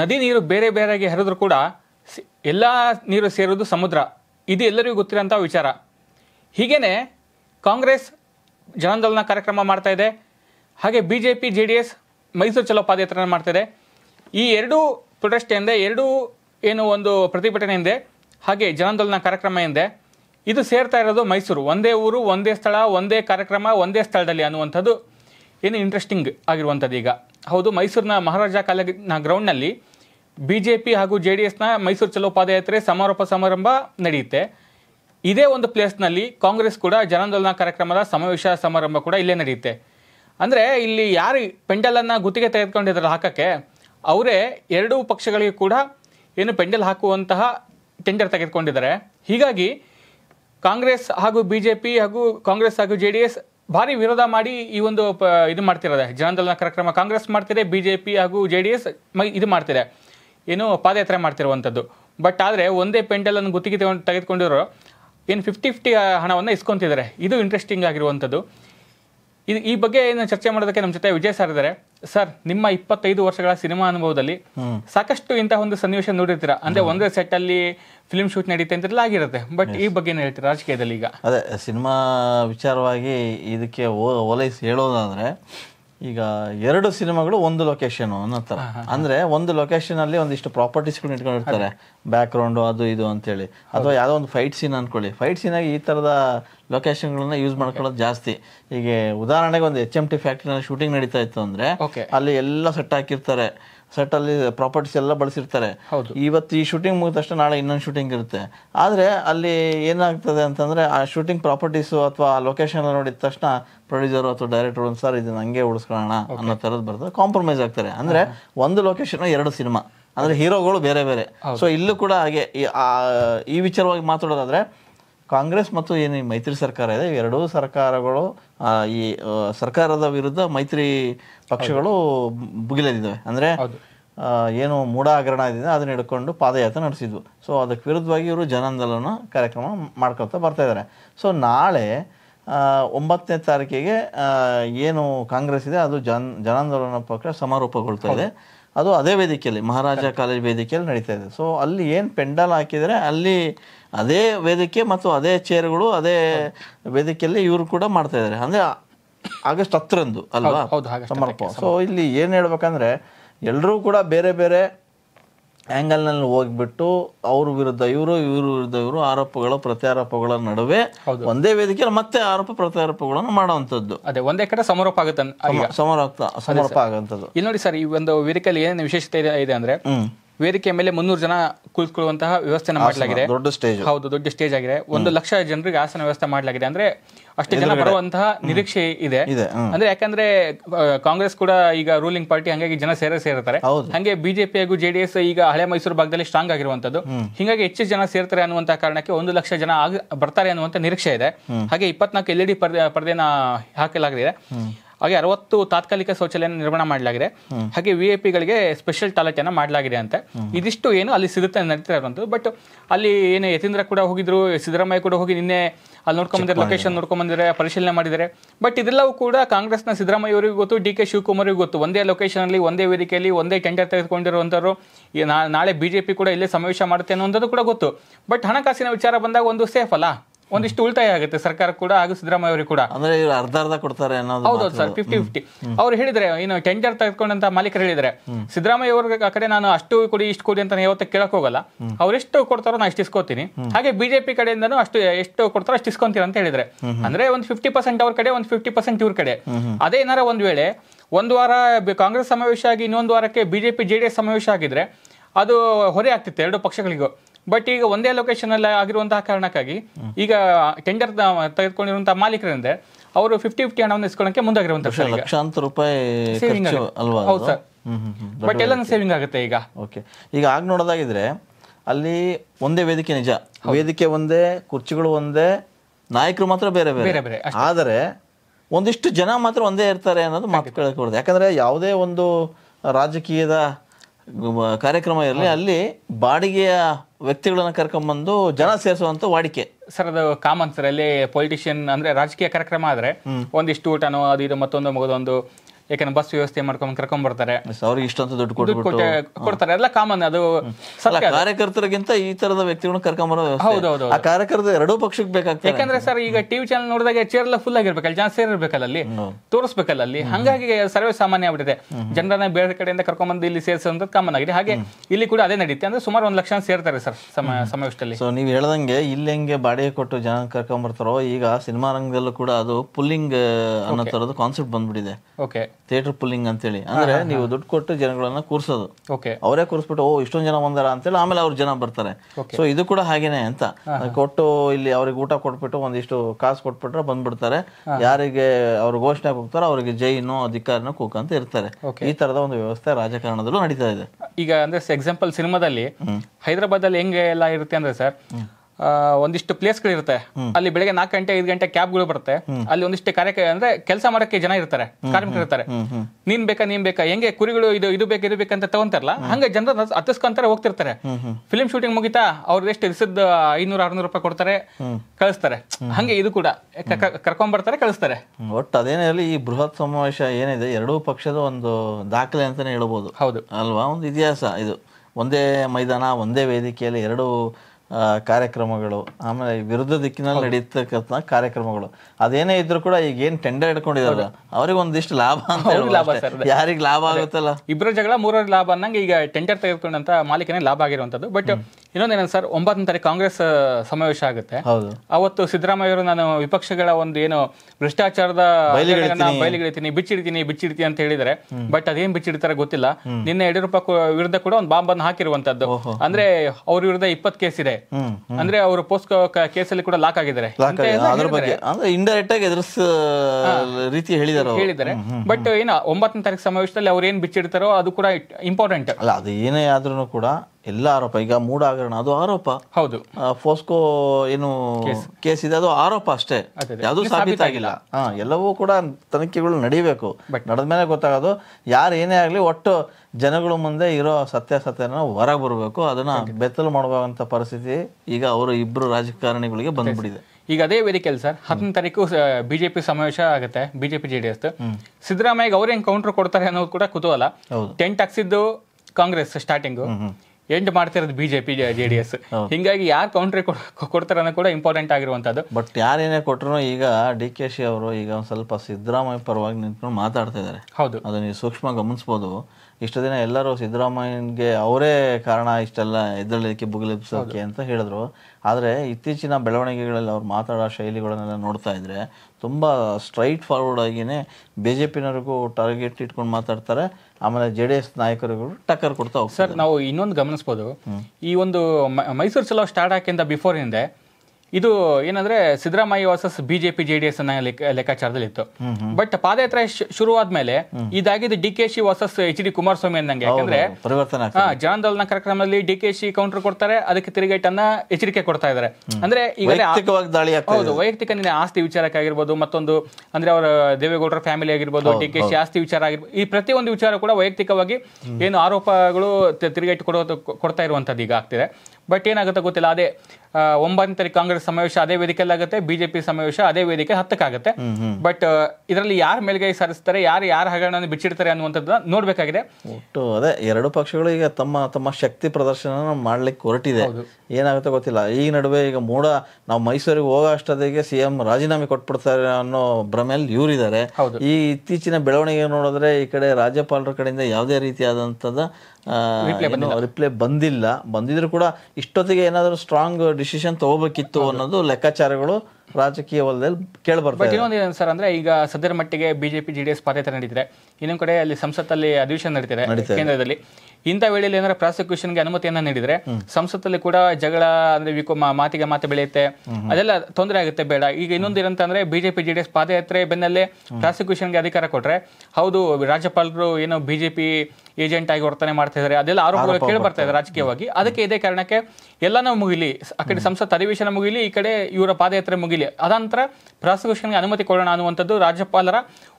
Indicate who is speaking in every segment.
Speaker 1: ನದಿ ನೀರು ಬೇರೆ ಬೇರೆಗೆ ಹರಿದ್ರು ಕೂಡ ಎಲ್ಲ ನೀರು ಸೇರೋದು ಸಮುದ್ರ ಇದು ಎಲ್ಲರಿಗೂ ಗೊತ್ತಿರೋಂಥ ವಿಚಾರ ಹೀಗೇ ಕಾಂಗ್ರೆಸ್ ಜನಾಂದೋಲನ ಕಾರ್ಯಕ್ರಮ ಮಾಡ್ತಾ ಇದೆ ಹಾಗೆ B J P J D S Mysuru Chalo ಪಾದಯಾತ್ರೆ ಇದೆ ಈ ಎರಡೂ ಪ್ರೊಟೆಸ್ಟ್ ಎಂದೆ ಎರಡೂ ಏನು ಒಂದು ಪ್ರತಿಭಟನೆ ಎಂದೆ ಹಾಗೆ ಜನಾಂದೋಲನ ಕಾರ್ಯಕ್ರಮ ಎಂದೆ ಇದು ಸೇರ್ತಾ ಇರೋದು ಮೈಸೂರು ಒಂದೇ ಊರು ಒಂದೇ ಸ್ಥಳ ಒಂದೇ ಕಾರ್ಯಕ್ರಮ ಒಂದೇ ಸ್ಥಳದಲ್ಲಿ ಅನ್ನುವಂಥದ್ದು ಏನು ಇಂಟ್ರೆಸ್ಟಿಂಗ್ ಆಗಿರುವಂಥದ್ದು ಈಗ ಹೌದು ಮೈಸೂರಿನ ಮಹಾರಾಜ ಕಾಲೇಜಿನ ಗ್ರೌಂಡ್ನಲ್ಲಿ ಬಿ ಜೆ ಪಿ ಹಾಗೂ ಜೆ ಡಿ ಎಸ್ನ ಮೈಸೂರು ಚಲೋ ಪಾದಯಾತ್ರೆ ಸಮಾರೋಪ ಸಮಾರಂಭ ನಡೆಯುತ್ತೆ ಇದೇ ಒಂದು ಪ್ಲೇಸ್ನಲ್ಲಿ ಕಾಂಗ್ರೆಸ್ ಕೂಡ ಜನಾಂದೋಲನ ಕಾರ್ಯಕ್ರಮದ ಸಮಾವೇಶ ಸಮಾರಂಭ ಕೂಡ ಇಲ್ಲೇ ನಡೆಯುತ್ತೆ ಅಂದರೆ ಇಲ್ಲಿ ಯಾರು ಪೆಂಡಲನ್ನು ಗುತ್ತಿಗೆ ತೆಗೆದುಕೊಂಡಿದ್ದಾರೆ ಹಾಕೋಕ್ಕೆ ಅವರೇ ಎರಡೂ ಪಕ್ಷಗಳಿಗೆ ಕೂಡ ಏನು ಪೆಂಡಲ್ ಹಾಕುವಂತಹ ಟೆಂಡರ್ ತೆಗೆದುಕೊಂಡಿದ್ದಾರೆ ಹೀಗಾಗಿ ಕಾಂಗ್ರೆಸ್ ಹಾಗೂ ಬಿ ಜೆ ಪಿ ಹಾಗೂ ಕಾಂಗ್ರೆಸ್ ಹಾಗೂ ಜೆ ಡಿ ಎಸ್ ಭಾರಿ ವಿರೋಧ ಮಾಡಿ ಈ ಒಂದು ಇದು ಮಾಡ್ತಿರೋದೆ ಜನಾಂದೋಲನ ಕಾರ್ಯಕ್ರಮ ಕಾಂಗ್ರೆಸ್ ಮಾಡ್ತಿದೆ ಬಿಜೆಪಿ ಹಾಗೂ ಜೆ ಡಿ ಎಸ್ ಇದು ಮಾಡ್ತಿದೆ ಏನು ಪಾದಯಾತ್ರೆ ಮಾಡ್ತಿರುವಂಥದ್ದು ಬಟ್ ಆದರೆ ಒಂದೇ ಪೆಂಡಲನ್ನು ಗುತ್ತಿಗೆ ತಗೊಂಡು ತೆಗೆದುಕೊಂಡಿರೋ ಏನು ಫಿಫ್ಟಿ ಫಿಫ್ಟಿ ಹಣವನ್ನು ಇಸ್ಕೊಂತಿದ್ದಾರೆ ಇದು ಇಂಟ್ರೆಸ್ಟಿಂಗ್ ಆಗಿರುವಂಥದ್ದು ಇದು ಈ ಬಗ್ಗೆ ಏನು ಚರ್ಚೆ ಮಾಡೋದಕ್ಕೆ ನಮ್ಮ ಜೊತೆ ವಿಜಯ್ ಸರ್ ಇದ್ದಾರೆ ಸರ್ ನಿಮ್ಮ ಇಪ್ಪತ್ತೈದು ವರ್ಷಗಳ ಸಿನಿಮಾ ಅನುಭವದಲ್ಲಿ ಸಾಕಷ್ಟು ಇಂತಹ ಒಂದು ಸನ್ನಿವೇಶ ನೋಡಿರ್ತೀರಾ ಅಂದ್ರೆ ಒಂದೇ ಸೆಟ್ ಅಲ್ಲಿ ಫಿಲ್ಮ್ ಶೂಟ್ ನಡೀತೆ ಅಂತ ಆಗಿರುತ್ತೆ ಬಟ್
Speaker 2: ಈ ಬಗ್ಗೆ ಹೇಳ್ತೀರಾ ರಾಜಕೀಯದಲ್ಲಿ ಈಗ ಅದೇ ಸಿನಿಮಾ ವಿಚಾರವಾಗಿ ಇದಕ್ಕೆ ಓಲೈಸಿ ಹೇಳೋದಾದ್ರೆ ಈಗ ಎರಡು ಸಿನಿಮಾಗಳು ಒಂದು ಲೊಕೇಶನ್ ಅನ್ನೋ ಥರ ಅಂದರೆ ಒಂದು ಅಲ್ಲಿ ಒಂದಿಷ್ಟು ಪ್ರಾಪರ್ಟೀಸ್ಗಳನ್ನ ಇಟ್ಕೊಂಡಿರ್ತಾರೆ ಗ್ರೌಂಡ್ ಅದು ಇದು ಅಂತೇಳಿ ಅಥವಾ ಯಾವುದೋ ಒಂದು ಫೈಟ್ ಸೀನ್ ಅಂದ್ಕೊಳ್ಳಿ ಫೈಟ್ ಸೀನಾಗಿ ಈ ಥರದ ಲೊಕೇಶನ್ಗಳನ್ನ ಯೂಸ್ ಮಾಡ್ಕೊಳ್ಳೋದು ಜಾಸ್ತಿ ಈಗ ಉದಾಹರಣೆಗೆ ಒಂದು ಎಚ್ ಎಮ್ ಟಿ ಫ್ಯಾಕ್ಟ್ರಿನಲ್ಲಿ ಶೂಟಿಂಗ್ ನಡೀತಾ ಇತ್ತು ಅಂದರೆ ಅಲ್ಲಿ ಎಲ್ಲ ಸೆಟ್ ಹಾಕಿರ್ತಾರೆ ಸೆಟ್ ಅಲ್ಲಿ ಪ್ರಾಪರ್ಟೀಸ್ ಎಲ್ಲ ಬಳಸಿರ್ತಾರೆ ಇವತ್ತು ಈ ಶೂಟಿಂಗ್ ಮುಗಿದ ತಕ್ಷಣ ನಾಳೆ ಇನ್ನೊಂದು ಶೂಟಿಂಗ್ ಇರುತ್ತೆ ಆದ್ರೆ ಅಲ್ಲಿ ಏನಾಗ್ತದೆ ಅಂತಂದ್ರೆ ಆ ಶೂಟಿಂಗ್ ಪ್ರಾಪರ್ಟೀಸ್ ಅಥವಾ ಆ ಲೊಕೇಶನ್ ನೋಡಿದ ತಕ್ಷಣ ಪ್ರೊಡ್ಯೂಸರ್ ಅಥವಾ ಡೈರೆಕ್ಟರ್ ಒಂದು ಸರ್ ಇದನ್ನ ಹಂಗೆ ಉಳಿಸ್ಕೊಳ್ಳೋಣ ಅನ್ನೋ ತರದ್ ಬರ್ತದೆ ಕಾಂಪ್ರಮೈಸ್ ಆಗ್ತಾರೆ ಅಂದ್ರೆ ಒಂದು ಲೊಕೇಶನ್ ಎರಡು ಸಿನಿಮಾ ಅಂದ್ರೆ ಹೀರೋಗಳು ಬೇರೆ ಬೇರೆ ಸೊ ಇಲ್ಲೂ ಕೂಡ ಹಾಗೆ ಈ ವಿಚಾರವಾಗಿ ಮಾತಾಡೋದಾದ್ರೆ ಕಾಂಗ್ರೆಸ್ ಮತ್ತು ಏನು ಮೈತ್ರಿ ಸರ್ಕಾರ ಇದೆ ಎರಡೂ ಸರ್ಕಾರಗಳು ಈ ಸರ್ಕಾರದ ವಿರುದ್ಧ ಮೈತ್ರಿ ಪಕ್ಷಗಳು ಭುಗಿಲದಿದ್ದಾವೆ ಅಂದರೆ ಏನು ಮೂಢ ಹಗರಣ ಇದೆ ಅದನ್ನ ಹಿಡ್ಕೊಂಡು ಪಾದಯಾತ್ರೆ ನಡೆಸಿದ್ವು ಸೊ ಅದಕ್ಕೆ ವಿರುದ್ಧವಾಗಿ ಇವರು ಜನಾಂದೋಲನ ಕಾರ್ಯಕ್ರಮ ಮಾಡ್ಕೊಳ್ತಾ ಬರ್ತಾ ಇದ್ದಾರೆ ಸೊ ನಾಳೆ ಒಂಬತ್ತನೇ ತಾರೀಕಿಗೆ ಏನು ಕಾಂಗ್ರೆಸ್ ಇದೆ ಅದು ಜನ ಜನಾಂದೋಲನ ಪಕ್ಷ ಸಮಾರೋಪಗೊಳ್ತಾ ಇದೆ ಅದು ಅದೇ ವೇದಿಕೆಯಲ್ಲಿ ಮಹಾರಾಜ ಕಾಲೇಜ್ ವೇದಿಕೆಯಲ್ಲಿ ನಡೀತಾ ಇದೆ ಸೊ ಅಲ್ಲಿ ಏನು ಪೆಂಡಲ್ ಹಾಕಿದರೆ ಅಲ್ಲಿ ಅದೇ ವೇದಿಕೆ ಮತ್ತು ಅದೇ ಚೇರ್ಗಳು ಅದೇ ವೇದಿಕೆಯಲ್ಲಿ ಇವರು ಕೂಡ ಮಾಡ್ತಾ ಇದ್ದಾರೆ ಅಂದರೆ ಆಗಸ್ಟ್ ಹತ್ತರಂದು ಅಲ್ವಾ ಸಮರ್ಪ ಸೊ ಇಲ್ಲಿ ಏನು ಹೇಳ್ಬೇಕಂದ್ರೆ ಎಲ್ಲರೂ ಕೂಡ ಬೇರೆ ಬೇರೆ ಆ್ಯಂಗಲ್ನಲ್ಲಿ ಹೋಗ್ಬಿಟ್ಟು ಅವ್ರ ವಿರುದ್ಧ ಇವರು ಇವ್ರ ವಿರುದ್ಧ ಇವರು ಆರೋಪಗಳ ಪ್ರತ್ಯಾರೋಪಗಳ ನಡುವೆ ಒಂದೇ ವೇದಿಕೆಯಲ್ಲಿ ಮತ್ತೆ ಆರೋಪ ಪ್ರತ್ಯಾರೋಪಗಳನ್ನು ಮಾಡುವಂಥದ್ದು ಅದೇ ಒಂದೇ ಕಡೆ
Speaker 1: ಸಮಾರೋಪ ಆಗುತ್ತೆ ಸಮಾರೋಪ ಸಮಾರೋಪ ಆಗುವಂಥದ್ದು ಇಲ್ಲಿ ನೋಡಿ ಸರ್ ಈ ಒಂದು ವೇದಿಕೆಯಲ್ಲಿ ಏನೇನು ವಿಶೇಷತೆ ಇದೆ ಅಂದರೆ ವೇದಿಕೆ ಮೇಲೆ ಮುನ್ನೂರು ಜನ ಕುಳಿತುಕೊಳ್ಳುವಂತಹ ವ್ಯವಸ್ಥೆ ಮಾಡಲಾಗಿದೆ ದೊಡ್ಡ ಸ್ಟೇಜ್ ಹೌದು ದೊಡ್ಡ ಸ್ಟೇಜ್ ಆಗಿದೆ ಒಂದು ಲಕ್ಷ ಜನರಿಗೆ ಆಸನ ವ್ಯವಸ್ಥೆ ಮಾಡಲಾಗಿದೆ ಅಂದ್ರೆ ಅಷ್ಟೇ ಜನ ಬರುವಂತಹ ನಿರೀಕ್ಷೆ ಇದೆ ಅಂದ್ರೆ ಯಾಕಂದ್ರೆ ಕಾಂಗ್ರೆಸ್ ಕೂಡ ಈಗ ರೂಲಿಂಗ್ ಪಾರ್ಟಿ ಹಂಗಾಗಿ ಜನ ಸೇರ ಸೇರ್ತಾರೆ ಹಂಗೆ ಬಿಜೆಪಿ ಹಾಗೂ ಜೆಡಿಎಸ್ ಈಗ ಹಳೆ ಮೈಸೂರು ಭಾಗದಲ್ಲಿ ಸ್ಟ್ರಾಂಗ್ ಆಗಿರುವಂತದ್ದು ಹಿಂಗಾಗಿ ಹೆಚ್ಚು ಜನ ಸೇರ್ತಾರೆ ಅನ್ನುವಂತಹ ಕಾರಣಕ್ಕೆ ಒಂದು ಲಕ್ಷ ಜನ ಬರ್ತಾರೆ ಅನ್ನುವಂತ ನಿರೀಕ್ಷೆ ಇದೆ ಹಾಗೆ ಇಪ್ಪತ್ನಾಲ್ಕು ಎಲ್ ಇ ಡಿ ಪರ್ದೆ ಪರ್ದೆನ ಹಾಕಲಾಗಿದೆ ಹಾಗೆ ಅರವತ್ತು ತಾತ್ಕಾಲಿಕ ಶೌಚಾಲಯ ನಿರ್ಮಾಣ ಮಾಡಲಾಗಿದೆ ಹಾಗೆ ವಿ ಐ ಪಿಗಳಿಗೆ ಸ್ಪೆಷಲ್ ಟಾಯ್ಲೆಟ್ ಅನ್ನ ಮಾಡಲಾಗಿದೆ ಅಂತ ಇದಿಷ್ಟು ಏನು ಅಲ್ಲಿ ಸಿಗುತ್ತೆ ನಡೀತಾ ಇರುವಂಥದ್ದು ಬಟ್ ಅಲ್ಲಿ ಏನು ಯತೀಂದ್ರ ಕೂಡ ಹೋಗಿದ್ರು ಸಿದ್ದರಾಮಯ್ಯ ಕೂಡ ಹೋಗಿ ನಿನ್ನೆ ಅಲ್ಲಿ ಬಂದಿದ್ದಾರೆ ಲೊಕೇಶನ್ ಬಂದಿದ್ದಾರೆ ಪರಿಶೀಲನೆ ಮಾಡಿದರೆ ಬಟ್ ಇದೆಲ್ಲವೂ ಕೂಡ ಕಾಂಗ್ರೆಸ್ನ ಸಿದ್ದರಾಮಯ್ಯ ಅವರಿಗೂ ಗೊತ್ತು ಡಿ ಕೆ ಶಿವಕುಮಾರ್ಗೂ ಗೊತ್ತು ಒಂದೇ ಲೊಕೇಶನ್ ಅಲ್ಲಿ ಒಂದೇ ವೇದಿಕೆಯಲ್ಲಿ ಒಂದೇ ಟೆಂಡರ್ ತೆಗೆದುಕೊಂಡಿರುವಂಥವ್ರು ನಾಳೆ ಬಿಜೆಪಿ ಕೂಡ ಇಲ್ಲೇ ಸಮಾವೇಶ ಮಾಡುತ್ತೆ ಅನ್ನೋದು ಕೂಡ ಗೊತ್ತು ಬಟ್ ಹಣಕಾಸಿನ ವಿಚಾರ ಬಂದಾಗ ಒಂದು ಸೇಫ್ ಅಲ್ಲ ಒಂದಿಷ್ಟು ಉಳಿತಾಯ ಆಗುತ್ತೆ ಸರ್ಕಾರ ಕೂಡ ಹಾಗೂ ಸಿದ್ದರಾಮಯ್ಯ ಅವರು ಕೂಡ ಅಂದ್ರೆ ಅರ್ಧ ಅರ್ಧ ಕೊಡ್ತಾರೆ ಅನ್ನೋದು ಸರ್ ಅವ್ರು ಹೇಳಿದ್ರೆ ಏನು ಟೆಂಡರ್ ತೆಗೆದುಕೊಂಡಂತ ಮಾಲೀಕರು ಹೇಳಿದ್ರೆ ಸಿದ್ದರಾಮಯ್ಯ ಅವ್ರ ಕಡೆ ನಾನು ಅಷ್ಟು ಕೊಡಿ ಇಷ್ಟು ಕೊಡಿ ಅಂತ ಯಾವತ್ತ ಕೇಳಕ್ ಹೋಗಲ್ಲ ಅವ್ರೆಷ್ಟು ಕೊಡ್ತಾರೋ ನಾನು ಅಷ್ಟು ಇಸ್ಕೋತೀನಿ ಹಾಗೆ ಬಿಜೆಪಿ ಕಡೆಯಿಂದ ಅಷ್ಟು ಎಷ್ಟು ಕೊಡ್ತಾರೋ ಅಷ್ಟು ಇಸ್ಕೊಂತೀರ ಅಂತ ಹೇಳಿದ್ರೆ ಅಂದ್ರೆ ಒಂದು ಫಿಫ್ಟಿ ಪರ್ಸೆಂಟ್ ಅವ್ರ ಕಡೆ ಒಂದು ಫಿಫ್ಟಿ ಪರ್ಸೆಂಟ್ ಇವ್ರ ಕಡೆ ಅದೇ ಏನಾರ ಒಂದ್ ವೇಳೆ ಒಂದು ವಾರ ಕಾಂಗ್ರೆಸ್ ಸಮಾವೇಶ ಆಗಿ ಇನ್ನೊಂದು ವಾರಕ್ಕೆ ಬಿಜೆಪಿ ಜೆಡಿಎಸ್ ಸಮಾವೇಶ ಆಗಿದ್ರೆ ಅದು ಹೊರೆ ಆಗ್ತಿತ್ತು ಎರಡು ಪಕ್ಷಗಳಿಗೂ ಬಟ್ ಈಗ ಒಂದೇ ಲೊಕೇಶನ್ ಅಲ್ಲಿ ಆಗಿರುವಂತಹ ಕಾರಣಕ್ಕಾಗಿ ಈಗ ಟೆಂಡರ್ ತೆಗೆದುಕೊಂಡಿರುವಂತಹ ಮಾಲೀಕರಿಂದ ಅವರು ಫಿಫ್ಟಿ ಫಿಫ್ಟಿ ಹಣವನ್ನು ಇಸ್ಕೊಳ್ಳೋಕೆ ಮುಂದಾಗಿರುವಂತಹ ಲಕ್ಷಾಂತರ
Speaker 2: ರೂಪಾಯಿ ಅಲ್ವಾ ಹೌದು ಸರ್ ಬಟ್ ಎಲ್ಲ ಸೇವಿಂಗ್ ಆಗುತ್ತೆ ಈಗ ಓಕೆ ಈಗ ಆಗ ನೋಡೋದಾಗಿದ್ರೆ ಅಲ್ಲಿ ಒಂದೇ ವೇದಿಕೆ ನಿಜ ವೇದಿಕೆ ಒಂದೇ ಕುರ್ಚಿಗಳು ಒಂದೇ ನಾಯಕರು ಮಾತ್ರ ಬೇರೆ ಬೇರೆ ಬೇರೆ ಆದರೆ ಒಂದಿಷ್ಟು ಜನ ಮಾತ್ರ ಒಂದೇ ಇರ್ತಾರೆ ಅನ್ನೋದು ಮಾತು ಕೇಳಕ್ಕೆ ಯಾಕಂದ್ರೆ ಯಾವುದೇ ಒಂದು ರಾಜಕೀಯದ ಕಾರ್ಯಕ್ರಮ ಇರಲಿ ಅಲ್ಲಿ ಬಾಡಿಗೆಯ ವ್ಯಕ್ತಿಗಳನ್ನು ಕರ್ಕೊಂಡ್ಬಂದು ಜನ ಸೇರಿಸುವಂತ ವಾಡಿಕೆ
Speaker 1: ಸರ್ ಅದು ಕಾಮನ್ ಸರ್ ಅಲ್ಲಿ ಪೊಲಿಟಿಷಿಯನ್ ಅಂದ್ರೆ ರಾಜಕೀಯ ಕಾರ್ಯಕ್ರಮ ಆದ್ರೆ ಒಂದಿಷ್ಟು ಊಟನೋ ಅದು ಇದು ಮತ್ತೊಂದು ಮಗದೊಂದು ಯಾಕಂದ್ರೆ ಬಸ್ ವ್ಯವಸ್ಥೆ ಮಾಡ್ಕೊಂಡು ಕರ್ಕೊಂಡ್ ಬರ್ತಾರೆ ಅವ್ರಿಗೆ ಇಷ್ಟೊಂದು ದುಡ್ಡು ಕೊಡ್ತಾರೆ ಎಲ್ಲ ಕಾಮನ್ ಅದು ಕಾರ್ಯಕರ್ತರಿಗಿಂತ ಈ ತರದ ವ್ಯಕ್ತಿಗಳನ್ನ ಕರ್ಕೊಂಡ್ ಬರೋ ಹೌದು ಆ
Speaker 2: ಎರಡೂ ಪಕ್ಷಕ್ಕೆ ಬೇಕಾಗ್ತದೆ ಯಾಕಂದ್ರೆ
Speaker 1: ಸರ್ ಈಗ ಟಿವಿ ಚಾನಲ್ ನೋಡಿದಾಗ ಚೇರ್ ಎಲ್ಲ ಫುಲ್ ಆಗಿರ್ಬೇಕಲ್ಲ ಜನ ಸೇರಿರ್ಬೇಕಲ್ಲ ಅಲ್ಲಿ ಅಲ್ಲಿ ಹಂಗಾಗಿ ಸರ್ವೇ ಸಾಮಾನ್ಯ ಆಗ್ಬಿಟ್ಟಿದೆ ಜನರನ್ನ ಬೇರೆ ಕಡೆಯಿಂದ ಕರ್ಕೊಂಡ್ ಬಂದು ಇಲ್ಲಿ ಅಂತ ಕಾಮನ್ ಆಗಿದೆ ಹಾಗೆ ಇಲ್ಲಿ ಕೂಡ ಅದೇ ನಡೀತೆ ಅಂದ್ರೆ ಸುಮಾರು ಒಂದ್ ಲಕ್ಷ ಸೇರ್ತಾರೆ ಸರ್
Speaker 2: ಸಮಾವೇಶದಲ್ಲಿ ಸೊ ನೀವು ಹೇಳ್ದಂಗೆ ಇಲ್ಲಿ ಹೆಂಗೆ ಬಾಡಿಗೆ ಕೊಟ್ಟು ಜನ ಕರ್ಕೊಂಡ್ ಬರ್ತಾರೋ ಈಗ ಸಿನಿಮಾ ರಂಗದಲ್ಲೂ ಕೂಡ ಅದು ಪುಲ್ಲಿಂಗ್ ಅನ್ನೋ ತರದ ಕಾನ್ಸೆಪ್ಟ್ ಬಂದ್ಬಿಟ್ಟಿದೆ ಓಕೆ ಥಿಯೇಟರ್ ಪುಲ್ಲಿಂಗ್ ಹೇಳಿ ಅಂದ್ರೆ ನೀವು ದುಡ್ಡು ಕೊಟ್ಟು ಜನಗಳನ್ನ ಕೂರಿಸೋದು ಅವರೇ ಕೂರಿಸ್ಬಿಟ್ಟು ಓ ಇಷ್ಟೊಂದು ಜನ ಬಂದಾರ ಹೇಳಿ ಆಮೇಲೆ ಅವ್ರ ಜನ ಬರ್ತಾರೆ ಸೊ ಇದು ಕೂಡ ಹಾಗೇನೆ ಅಂತ ಕೊಟ್ಟು ಇಲ್ಲಿ ಅವ್ರಿಗೆ ಊಟ ಕೊಟ್ಬಿಟ್ಟು ಒಂದಿಷ್ಟು ಕಾಸು ಕೊಟ್ಬಿಟ್ರೆ ಬಂದ್ಬಿಡ್ತಾರೆ ಯಾರಿಗೆ ಅವ್ರ ಘೋಷಣೆ ಹೋಗ್ತಾರೋ ಅವರಿಗೆ ಜೈನು ಅಧಿಕಾರನ ಅಂತ ಇರ್ತಾರೆ ಈ ತರದ ಒಂದು ವ್ಯವಸ್ಥೆ ರಾಜಕಾರಣದಲ್ಲೂ ನಡೀತಾ ಇದೆ ಈಗ ಅಂದ್ರೆ
Speaker 1: ಎಕ್ಸಾಂಪಲ್ ಸಿನಿಮಾದಲ್ಲಿ ಹೈದರಾಬಾದ್ ಅಲ್ಲಿ ಹೆಂಗೆ ಎಲ್ಲ ಇರುತ್ತೆ ಅಂದ್ರೆ ಸರ್ ಒಂದಿಷ್ಟು ಪ್ಲೇಸ್ಗಳಿರುತ್ತೆ ಅಲ್ಲಿ ಬೆಳಗ್ಗೆ ನಾಲ್ಕು ಗಂಟೆ ಐದು ಗಂಟೆ ಕ್ಯಾಬ್ಗಳು ಬರುತ್ತೆ ಅಲ್ಲಿ ಒಂದಿಷ್ಟು ಕಾರ್ಯಕ್ರಮ ಅಂದ್ರೆ ಕೆಲಸ ಮಾಡಕ್ಕೆ ಜನ ಇರ್ತಾರೆ ಕಾರ್ಮಿಕರು ಇರ್ತಾರೆ ನೀನ್ ಬೇಕಾ ನೀನ್ ಬೇಕಾ ಹೆಂಗೆ ಕುರಿಗಳು ಇದು ಇದು ಬೇಕು ಇದು ಬೇಕಂತ ತಗೊಂತಾರಲ್ಲ ಹಂಗೆ ಜನರ ಹತ್ತಿಸ್ಕೊಂತಾರೆ ಹೋಗ್ತಿರ್ತಾರೆ ಫಿಲ್ಮ್ ಶೂಟಿಂಗ್ ಮುಗಿತಾ ಅವ್ರಿಗೆ ಎಷ್ಟು ದಿವಸದ ಐನೂರ ಆರ್ನೂರು ರೂಪಾಯಿ ಕೊಡ್ತಾರೆ ಕಳಿಸ್ತಾರೆ ಹಂಗೆ ಇದು ಕೂಡ ಕರ್ಕೊಂಡ್ ಬರ್ತಾರೆ ಕಳಿಸ್ತಾರೆ
Speaker 2: ಒಟ್ಟು ಅದೇನೇ ಇರಲಿ ಈ ಬೃಹತ್ ಸಮಾವೇಶ ಏನಿದೆ ಎರಡೂ ಪಕ್ಷದ ಒಂದು ದಾಖಲೆ ಅಂತಾನೆ ಹೇಳ್ಬೋದು ಹೌದು ಅಲ್ವಾ ಒಂದು ಇತಿಹಾಸ ಇದು ಒಂದೇ ಮೈದಾನ ಒಂದೇ ವೇದಿಕೆಯಲ್ಲಿ ಎರಡು ಕಾರ್ಯಕ್ರಮಗಳು ಆಮೇಲೆ ವಿರುದ್ಧ ದಿಕ್ಕಿನಲ್ಲಿ ನಡೀತಕ್ಕಂಥ ಕಾರ್ಯಕ್ರಮಗಳು ಅದೇನೇ ಇದ್ರು ಕೂಡ ಈಗ ಏನ್ ಟೆಂಡರ್ ಇಟ್ಕೊಂಡಿದಾರ ಅವ್ರಿಗೆ ಒಂದಿಷ್ಟು ಲಾಭ ಅಂತ ಲಾಭ ಯಾರಿಗೆ ಲಾಭ ಆಗುತ್ತಲ್ಲ
Speaker 1: ಇಬ್ಬರ ಜಗಳ ಮೂರರ ಲಾಭ ಅನ್ನಂಗೆ ಈಗ ಟೆಂಡರ್ ತೆಗೆದುಕೊಂಡಂತ ಮಾಲೀಕನೇ ಲಾಭ ಆಗಿರುವಂತದ್ದು ಬಟ್ ಇನ್ನೊಂದೇನಂತ ಸರ್ ಒಂಬತ್ತನೇ ತಾರೀಕು ಕಾಂಗ್ರೆಸ್ ಸಮಾವೇಶ ಆಗುತ್ತೆ ಅವತ್ತು ಸಿದ್ದರಾಮಯ್ಯ ನಾನು ವಿಪಕ್ಷಗಳ ಒಂದು ಏನು ಭ್ರಷ್ಟಾಚಾರದ ಬಯಲಿಗಿಳಿತೀನಿ ಬಿಚ್ಚಿಡ್ತೀನಿ ಬಿಚ್ಚಿಡ್ತೀನಿ ಅಂತ ಹೇಳಿದ್ರೆ ಬಟ್ ಅದೇನು ಬಿಚ್ಚಿಡ್ತಾರೆ ಗೊತ್ತಿಲ್ಲ ನಿನ್ನೆ ಯಡಿಯೂರಪ್ಪ ವಿರುದ್ಧ ಕೂಡ ಒಂದು ಬಾಂಬ್ ಅನ್ನು ಹಾಕಿರುವಂತದ್ದು ಅಂದ್ರೆ ಅವ್ರ ವಿರುದ್ಧ ಇಪ್ಪತ್ ಕೇಸ್ ಇದೆ ಅಂದ್ರೆ ಅವರು ಪೋಸ್ಟ್ ಕೇಸಲ್ಲಿ ಕೂಡ ಲಾಕ್ ಆಗಿದ್ದಾರೆ
Speaker 2: ಇಂಡೈರೆಕ್ಟ್ ಆಗಿ ರೀತಿ ಹೇಳಿದ್ದಾರೆ ಬಟ್
Speaker 1: ಏನೋ ಒಂಬತ್ತನೇ ತಾರೀಕು ಸಮಾವೇಶದಲ್ಲಿ ಅವ್ರು ಏನ್ ಬಿಚ್ಚಿಡ್ತಾರೋ ಅದು ಕೂಡ ಇಂಪಾರ್ಟೆಂಟ್ ಅಲ್ಲ ಅದು
Speaker 2: ಏನೇ ಆದ್ರೂ ಕೂಡ ಎಲ್ಲ ಆರೋಪ ಈಗ ಮೂಡ ಹಗರಣ ಅದು ಆರೋಪ ಹೌದು ಫೋಸ್ಕೋ ಏನು ಕೇಸ್ ಇದೆ ಅದು ಆರೋಪ ಅಷ್ಟೇ ಯಾವುದು ಸಾಬೀತಾಗಿಲ್ಲ ಹಾ ಎಲ್ಲವೂ ಕೂಡ ತನಿಖೆಗಳು ನಡಿಬೇಕು ನಡೆದ ಮೇಲೆ ಗೊತ್ತಾಗೋದು ಯಾರು ಏನೇ ಆಗಲಿ ಒಟ್ಟು ಜನಗಳ ಮುಂದೆ ಇರೋ ಸತ್ಯಾಸತ್ಯನ ಹೊರಗೆ ಬರಬೇಕು ಅದನ್ನ ಬೆತ್ತಲು ಮಾಡುವಂತ ಪರಿಸ್ಥಿತಿ ಈಗ ಅವರು ಇಬ್ಬರು ರಾಜಕಾರಣಿಗಳಿಗೆ ಬಂದ್ಬಿಟ್ಟಿದೆ ಈಗ ಅದೇ ವೇದಿಕೆ ಸರ್ ಹತ್ತನೇ ತಾರೀಕು ಬಿಜೆಪಿ ಸಮಾವೇಶ ಆಗುತ್ತೆ ಬಿಜೆಪಿ ಜೆಡಿಎಸ್
Speaker 1: ಸಿದ್ದರಾಮಯ್ಯ ಅವ್ರು ಕೌಂಟರ್ ಕೊಡ್ತಾರೆ ಅನ್ನೋದು ಕೂಡ ಕುತೂಹಲ ಟೆಂಟ್ ಹಾಕ್ಸಿದ್ದು ಕಾಂಗ್ರೆಸ್ ಸ್ಟಾರ್ಟಿಂಗು ಎಂಡ್ ಮಾಡ್ತಿರೋದು ಬಿಜೆಪಿ ಜೆ ಡಿ ಎಸ್ ಹಿಂಗಾಗಿ ಯಾರು ಕೌಂಟ್ರಿ ಕೊಡ್ತಾರೆ ಅನ್ನೋ ಕೂಡ ಇಂಪಾರ್ಟೆಂಟ್
Speaker 2: ಆಗಿರುವಂಥದ್ದು ಬಟ್ ಯಾರೇನೇ ಕೊಟ್ಟರು ಈಗ ಡಿ ಕೆ ಶಿ ಅವರು ಈಗ ಒಂದು ಸ್ವಲ್ಪ ಸಿದ್ದರಾಮಯ್ಯ ಪರವಾಗಿ ನಿಂತ್ಕೊಂಡು ಮಾತಾಡ್ತಾ ಇದ್ದಾರೆ ಹೌದು ಅದನ್ನ ನೀವು ಸೂಕ್ಷ್ಮ ಗಮನಿಸ್ಬೋದು ಇಷ್ಟು ದಿನ ಎಲ್ಲರೂ ಸಿದ್ದರಾಮಯ್ಯನಿಗೆ ಅವರೇ ಕಾರಣ ಇಷ್ಟೆಲ್ಲ ಎದ್ದಳಲಿಕ್ಕೆ ಬುಗಲಿಪ್ಸೋಕೆ ಅಂತ ಹೇಳಿದ್ರು ಆದರೆ ಇತ್ತೀಚಿನ ಬೆಳವಣಿಗೆಗಳಲ್ಲಿ ಅವ್ರು ಮಾತಾಡೋ ಶೈಲಿಗಳನ್ನೆಲ್ಲ ನೋಡ್ತಾ ಇದ್ರೆ ತುಂಬ ಸ್ಟ್ರೈಟ್ ಫಾರ್ವರ್ಡ್ ಆಗಿಯೇ ಬಿ ಜೆ ಪಿನವ್ರಿಗೂ ಟಾರ್ಗೆಟ್ ಇಟ್ಕೊಂಡು ಮಾತಾಡ್ತಾರೆ ಆಮೇಲೆ ಜೆ ಡಿ ಎಸ್ ನಾಯಕರಿಗೂ ಟಕ್ಕರ್ ಕೊಡ್ತಾ ಹೋಗ್ತಾರೆ ಸರ್ ನಾವು
Speaker 1: ಇನ್ನೊಂದು ಗಮನಿಸ್ಬೋದು ಈ ಒಂದು ಮೈಸೂರು ಚಲೋ ಸ್ಟಾರ್ಟ್ ಹಾಕಿಂದ ಬಿಫೋರ್ ಹಿಂದೆ ಇದು ಏನಂದ್ರೆ Siddaramaiah versus BJP J D S ಅನ್ನ ಲೆಕ್ಕಾಚಾರದಲ್ಲಿ ಇತ್ತು ಬಟ್ ಪಾದಯಾತ್ರೆ ಶುರುವಾದ್ಮೇಲೆ ಇದಾಗಿದ್ದು ಡಿ ಕೆ ಶಿ ವರ್ಸಸ್ ಎಚ್ ಡಿ ಕುಮಾರಸ್ವಾಮಿ ಅಂದಂಗೆ ಯಾಕಂದ್ರೆ ಜನಾಂದೋಲನ ಕಾರ್ಯಕ್ರಮದಲ್ಲಿ ಡಿ ಕೆ ಶಿ ಕೌಂಟರ್ ಕೊಡ್ತಾರೆ ಅದಕ್ಕೆ ತಿರುಗೇಟ್ ಅನ್ನ ಎಚ್ಚರಿಕೆ ಕೊಡ್ತಾ ಇದಾರೆ ಅಂದ್ರೆ ಈಗ ಹೌದು ವೈಯಕ್ತಿಕ ಆಸ್ತಿ ವಿಚಾರಕ್ಕೆ ಆಗಿರ್ಬೋದು ಮತ್ತೊಂದು ಅಂದ್ರೆ ಅವರ ದೇವೇಗೌಡರ ಫ್ಯಾಮಿಲಿ ಆಗಿರ್ಬೋದು ಡಿ ಕೆ ಶಿ ಆಸ್ತಿ ವಿಚಾರ ಆಗಿರ್ಬೋದು ಈ ಪ್ರತಿಯೊಂದು ವಿಚಾರ ಕೂಡ ವೈಯಕ್ತಿಕವಾಗಿ ಏನು ಆರೋಪಗಳು ತಿರುಗೇಟ್ ಕೊಡೋದು ಕೊಡ್ತಾ ಇರುವಂತದ್ದು ಈಗ ಆಗ್ತಿದೆ ಬಟ್ ಏನಾಗುತ್ತೆ ಗೊತ್ತಿಲ್ಲ ಅದೇ ಒಂಬತ್ತನೇ ತಾರೀಕು ಕಾಂಗ್ರೆಸ್ ಸಮಾವೇಶ ಅದೇ ವೇದಿಕೆಯಲ್ಲಿ ಆಗುತ್ತೆ ಬಿಜೆಪಿ ಸಮಾವೇಶ ಅದೇ ವೇದಿಕೆ ಹತ್ತಕ್ಕಾಗುತ್ತೆ ಬಟ್ ಇದರಲ್ಲಿ ಯಾರು ಮೇಲ್ಗೈ ಸಾರಿಸ್ತಾರೆ ಯಾರು ಯಾರ ಹಗರಣ ಬಿಚ್ಚಿಡ್ತಾರೆ ಅನ್ನುವಂಥದ್ದು ನೋಡ್ಬೇಕಾಗಿದೆ
Speaker 2: ಒಟ್ಟು ಅದೇ ಎರಡು ಪಕ್ಷಗಳು ಈಗ ತಮ್ಮ ತಮ್ಮ ಶಕ್ತಿ ಪ್ರದರ್ಶನ ಮಾಡ್ಲಿಕ್ಕೆ ಹೊರಟಿದೆ ಏನಾಗುತ್ತೆ ಗೊತ್ತಿಲ್ಲ ಈ ನಡುವೆ ಈಗ ಮೂಡ ನಾವು ಮೈಸೂರಿಗೆ ಹೋಗೋ ಅಷ್ಟೊತ್ತಿಗೆ ಸಿಎಂ ರಾಜೀನಾಮೆ ಕೊಟ್ಬಿಡ್ತಾರೆ ಅನ್ನೋ ಭ್ರಮೆಯಲ್ಲಿ ಇವರಿದ್ದಾರೆ ಈ ಇತ್ತೀಚಿನ ಬೆಳವಣಿಗೆ ನೋಡಿದ್ರೆ ಈ ಕಡೆ ರಾಜ್ಯಪಾಲರ ಕಡೆಯಿಂದ ಯಾವುದೇ ರೀತಿಯಾದಂಥದ್ದು ರಿಪ್ಲೈ ಬಂದಿಲ್ಲ ಬಂದಿದ್ರು ಕೂಡ ಇಷ್ಟೊತ್ತಿಗೆ ಏನಾದರೂ ಸ್ಟ್ರಾಂಗ್ ಡಿಸಿಷನ್ ತಗೋಬೇಕಿತ್ತು ಅನ್ನೋದು ಲೆಕ್ಕಾಚಾರಗಳು ರಾಜಕೀಯ ವಲಯದಲ್ಲಿ ಕೇಳಬಾರ್ದು ಬಟ್ ಇನ್ನೊಂದು
Speaker 1: ಏನು ಸರ್ ಅಂದ್ರೆ ಈಗ ಸದ್ಯದ ಮಟ್ಟಿಗೆ ಬಿಜೆಪಿ ಜೆಡಿಎಸ್ ಪಾದಯಾತ್ರೆ ನಡೀತಿದೆ ಇನ್ನೊಂದು ಕಡೆ ಅಲ್ಲಿ ಸಂಸತ್ತಲ್ಲಿ ಅಧಿವೇಶನ ನಡೀತಿದೆ ಕೇಂದ್ರದಲ್ಲಿ ಇಂಥ ವೇಳೆಯಲ್ಲಿ ಪ್ರಾಸಿಕ್ಯೂಷನ್ ಪ್ರಾಸಿಕ್ಯೂಷನ್ಗೆ ಅನುಮತಿಯನ್ನ ನೀಡಿದ್ರೆ ಸಂಸತ್ತಲ್ಲಿ ಕೂಡ ಜಗಳ ಅಂದ್ರೆ ಮಾತಿಗೆ ಮಾತು ಬೆಳೆಯುತ್ತೆ ಅದೆಲ್ಲ ತೊಂದರೆ ಆಗುತ್ತೆ ಬೇಡ ಈಗ ಇನ್ನೊಂದು ಅಂದ್ರೆ ಬಿಜೆಪಿ ಜೆಡಿಎಸ್ ಪಾದಯಾತ್ರೆ ಬೆನ್ನಲ್ಲೇ ಪ್ರಾಸಿಕ್ಯೂಷನ್ಗೆ ಅಧಿಕಾರ ಕೊಟ್ರೆ ಹೌದು ರಾಜ್ಯಪಾಲರು ಏನೋ ಬಿಜೆಪಿ ಏಜೆಂಟ್ ಆಗಿ ವರ್ತನೆ ಮಾಡ್ತಾ ಇದ್ದಾರೆ ಅದೆಲ್ಲ ಆರೋಪಗಳು ಕೇಳಿ ಬರ್ತಾ ಇದೆ ರಾಜಕೀಯವಾಗಿ ಅದಕ್ಕೆ ಇದೇ ಕಾರಣಕ್ಕೆ ಎಲ್ಲಾನು ಮುಗಿಲಿ ಆ ಕಡೆ ಸಂಸತ್ ಅಧಿವೇಶನ ಮುಗಿಲಿ ಈ ಕಡೆ ಇವರ ಪಾದಯಾತ್ರೆ ಮುಗಿಲಿ ഇതിൽ അതത്ര ಪ್ರಾಸಿಕ್ಯೂಷನ್ಗೆ ಅನುಮತಿ ಕೊಡೋಣ ಅನ್ನುವಂಥದ್ದು ರಾಜ್ಯಪಾಲರ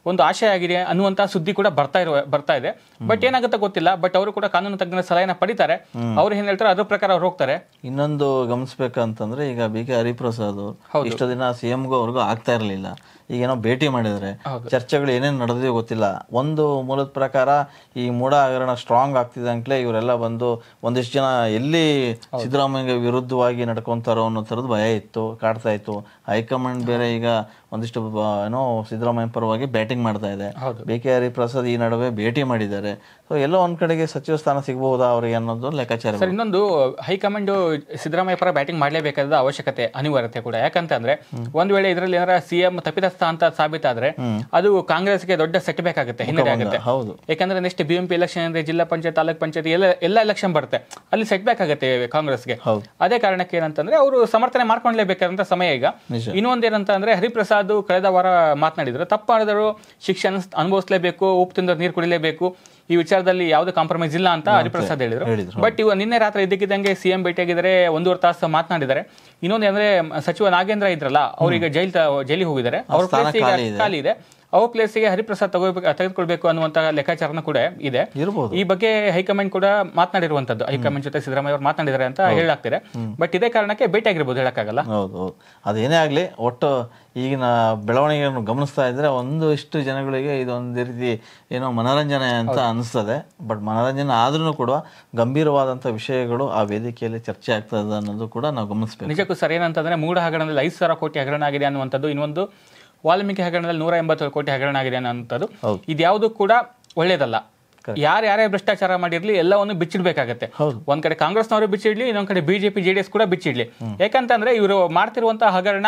Speaker 1: ಒಂದು ಆಶಯ ಆಗಿದೆ ಅನ್ನುವಂತಹ ಸುದ್ದಿ ಕೂಡ ಬರ್ತಾ ಇರುವ ಬರ್ತಾ ಇದೆ ಬಟ್ ಏನಾಗುತ್ತೆ ಗೊತ್ತಿಲ್ಲ ಬಟ್ ಅವರು ಕೂಡ ಕಾನೂನು ತಜ್ಞರ ಸಲಹೆನ ಪಡಿತಾರೆ ಅವ್ರು
Speaker 2: ಏನ್ ಹೇಳ್ತಾರೆ ಅದ್ರ ಪ್ರಕಾರ ಅವ್ರು ಹೋಗ್ತಾರೆ ಇನ್ನೊಂದು ಗಮನಿಸಬೇಕಂತಂದ್ರೆ ಈಗ ಬಿ ಕೆ ಹರಿಪ್ರಸಾದ್ ಇಷ್ಟು ದಿನ ಸಿಎಂಗೂ ಅವ್ರಿಗೂ ಆಗ್ತಾ ಇರಲಿಲ್ಲ ಈಗ ಏನೋ ಭೇಟಿ ಮಾಡಿದರೆ ಚರ್ಚೆಗಳು ಏನೇನು ನಡೆದಿದೆಯೋ ಗೊತ್ತಿಲ್ಲ ಒಂದು ಮೂಲದ ಪ್ರಕಾರ ಈ ಮೂಡ ಹಗರಣ ಸ್ಟ್ರಾಂಗ್ ಆಗ್ತಿದೆ ಅಂತಲೇ ಇವರೆಲ್ಲ ಬಂದು ಒಂದಿಷ್ಟು ಜನ ಎಲ್ಲಿ ಸಿದ್ದರಾಮಯ್ಯ ವಿರುದ್ಧವಾಗಿ ನಡ್ಕೊಂತಾರೋ ಅನ್ನೋ ಥರದ್ದು ಭಯ ಇತ್ತು ಕಾಡ್ತಾ ಇತ್ತು ಹೈಕಮಾಂಡ್ ಬೇರೆ ಈಗ 个 ಒಂದಿಷ್ಟು ಏನೋ ಸಿದ್ದರಾಮಯ್ಯ ಪರವಾಗಿ ಬ್ಯಾಟಿಂಗ್ ಮಾಡ್ತಾ ಇದೆ ಬಿ ಕೆ ಹರಿಪ್ರಸಾದ್ ಈ ನಡುವೆ ಭೇಟಿ ಮಾಡಿದ್ದಾರೆ ಸೊ ಎಲ್ಲೋ ಒಂದ್ ಕಡೆಗೆ ಸಚಿವ ಸ್ಥಾನ ಸಿಗಬಹುದಾ ಅವರಿಗೆ ಅನ್ನೋದು ಲೆಕ್ಕಾಚಾರ ಸರ್
Speaker 1: ಇನ್ನೊಂದು ಹೈಕಮಾಂಡ್
Speaker 2: ಸಿದ್ದರಾಮಯ್ಯ ಪರ ಬ್ಯಾಟಿಂಗ್ ಮಾಡಲೇಬೇಕಾದ ಅವಶ್ಯಕತೆ ಅನಿವಾರ್ಯತೆ ಕೂಡ
Speaker 1: ಯಾಕಂತಂದ್ರೆ ಒಂದ್ ವೇಳೆ ಇದರಲ್ಲಿ ಏನಾರ ಸಿಎಂ ತಪ್ಪಿತಸ್ಥ ಅಂತ ಸಾಬೀತಾದ್ರೆ ಅದು ಕಾಂಗ್ರೆಸ್ಗೆ ದೊಡ್ಡ ಸೆಟ್ ಆಗುತ್ತೆ ಹಿನ್ನೆಲೆ ಆಗುತ್ತೆ ಹೌದು ಯಾಕಂದ್ರೆ ನೆಕ್ಸ್ಟ್ ಬಿಎಂಪಿ ಎಲೆಕ್ಷನ್ ಅಂದ್ರೆ ಜಿಲ್ಲಾ ಪಂಚಾಯತ್ ತಾಲೂಕ್ ಪಂಚಾಯತ್ ಎಲ್ಲ ಎಲ್ಲ ಎಲೆಕ್ಷನ್ ಬರುತ್ತೆ ಅಲ್ಲಿ ಸೆಟ್ ಬ್ಯಾಕ್ ಆಗುತ್ತೆ ಗೆ ಅದೇ ಕಾರಣಕ್ಕೆ ಏನಂತಂದ್ರೆ ಅವರು ಸಮರ್ಥನೆ ಮಾಡ್ಕೊಳ್ಲೇಬೇಕಾದಂತ ಸಮಯ ಈಗ ಇನ್ನೊಂದೇನಂತ ಅಂದ್ರೆ ಹರಿಪ್ರಸಾದ್ ಅದು ಕಳೆದ ವಾರ ಮಾತನಾಡಿದರು ತಪ್ಪಾಡಿದರು ಶಿಕ್ಷಣ ಅನುಭವಿಸಲೇಬೇಕು ಉಪ್ಪು ತಿಂದ ನೀರು ಕುಡಿಲೇಬೇಕು ಈ ವಿಚಾರದಲ್ಲಿ ಯಾವುದೇ ಕಾಂಪ್ರಮೈಸ್ ಇಲ್ಲ ಅಂತ ಹರಿಪ್ರಸಾದ್ ಹೇಳಿದ್ರು ಬಟ್ ಇವ ನಿನ್ನೆ ರಾತ್ರಿ ಇದ್ದಕ್ಕಿದ್ದಂಗೆ ಸಿಎಂ ಭೇಟಿಯಾಗಿದ್ದಾರೆ ಒಂದೂವರೆ ತಾಸು ಮಾತನಾಡಿದ್ದಾರೆ ಇನ್ನೊಂದು ಅಂದ್ರೆ ಸಚಿವ ನಾಗೇಂದ್ರ ಇದ್ರಲ್ಲ ಅವ್ರೀಗ ಜೈಲ್ ಜೈಲಿಗೆ ಹೋಗಿದ್ದಾರೆ ಅವ್ರ ಖಾಲಿ ಇದೆ ಅವು ಪ್ಲೇಸಿಗೆ ಹರಿಪ್ರಸಾದ್ ತಗೋಬೇಕು ತೆಗೆದುಕೊಳ್ಬೇಕು ಅನ್ನುವಂತಹ ಲೆಕ್ಕಾಚಾರನ ಕೂಡ ಇದೆ ಇರಬಹುದು ಈ ಬಗ್ಗೆ ಹೈಕಮಾಂಡ್ ಕೂಡ ಮಾತನಾಡಿರುವಂತದ್ದು
Speaker 2: ಹೈಕಮಾಂಡ್ ಜೊತೆ ಸಿದ್ದರಾಮಯ್ಯ ಅವರು ಮಾತನಾಡಿದ್ದಾರೆ ಅಂತ ಹೇಳಲಾಗ್ತಿದೆ ಬಟ್ ಇದೇ ಕಾರಣಕ್ಕೆ ಆಗಿರ್ಬೋದು ಹೇಳಕ್ಕಾಗಲ್ಲ ಹೌದು ಅದೇನೇ ಆಗಲಿ ಒಟ್ಟು ಈಗಿನ ಬೆಳವಣಿಗೆಯನ್ನು ಗಮನಿಸ್ತಾ ಇದ್ರೆ ಒಂದಿಷ್ಟು ಜನಗಳಿಗೆ ಇದೊಂದು ರೀತಿ ಏನೋ ಮನೋರಂಜನೆ ಅಂತ ಅನಿಸ್ತದೆ ಬಟ್ ಮನೋರಂಜನೆ ಆದ್ರೂ ಕೂಡ ಗಂಭೀರವಾದಂತಹ ವಿಷಯಗಳು ಆ ವೇದಿಕೆಯಲ್ಲಿ ಚರ್ಚೆ ಆಗ್ತದೆ ಅನ್ನೋದು ಕೂಡ ನಾವು ಗಮನಿಸ್ಬೇಕು
Speaker 1: ನಿಜಕ್ಕೂ ಸರ್ ಏನಂತಂದ್ರೆ ಮೂಡ ಹಗರಣದಲ್ಲಿ ಐದು ಸಾವಿರ ಕೋಟಿ ಹಗರಣ ಆಗಿದೆ ಅನ್ನುವಂಥದ್ದು ಇನ್ನೊಂದು ವಾಲ್ಮೀಕಿ ಹಗರಣದಲ್ಲಿ ನೂರ ಎಂಬತ್ತೇಳು ಕೋಟಿ ಹಗರಣ ಆಗಿದೆ ಅನ್ನೋದು ಇದ್ಯಾವುದು ಕೂಡ ಒಳ್ಳೇದಲ್ಲ ಯಾರೇ ಭ್ರಷ್ಟಾಚಾರ ಮಾಡಿರ್ಲಿ ಎಲ್ಲವನ್ನು ಬಿಚ್ಚಿಡ್ಬೇಕಾಗತ್ತೆ ಒಂದ್ ಕಡೆ ಕಾಂಗ್ರೆಸ್ನವರು ಬಿಚ್ಚಿಡ್ಲಿ ಇನ್ನೊಂದ್ ಕಡೆ ಬಿಜೆಪಿ ಜೆಡಿಎಸ್ ಕೂಡ ಬಿಚ್ಚಿಡ್ಲಿ ಯಾಕಂತಂದ್ರೆ ಇವರು ಮಾಡ್ತಿರುವಂತಹ ಹಗರಣ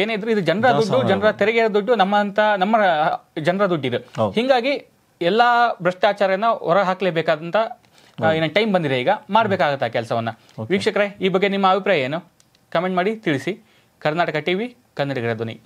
Speaker 1: ಏನಿದ್ರು ಇದು ಜನರ ದುಡ್ಡು ಜನರ ತೆರಿಗೆ ದುಡ್ಡು ನಮ್ಮಂತ ನಮ್ಮ ಜನರ ದುಡ್ಡು ಇದು ಹಿಂಗಾಗಿ ಎಲ್ಲಾ ಭ್ರಷ್ಟಾಚಾರನ ಹೊರ ಹಾಕ್ಲೇಬೇಕಾದಂತ ಟೈಮ್ ಬಂದಿದೆ ಈಗ ಮಾಡ್ಬೇಕಾಗತ್ತೆ ಆ ಕೆಲಸವನ್ನ ವೀಕ್ಷಕರೇ ಈ ಬಗ್ಗೆ ನಿಮ್ಮ ಅಭಿಪ್ರಾಯ ಏನು ಕಮೆಂಟ್ ಮಾಡಿ ತಿಳಿಸಿ ಕರ್ನಾಟಕ ಟಿವಿ ಕನ್ನಡಿಗರ ಧ್ವನಿ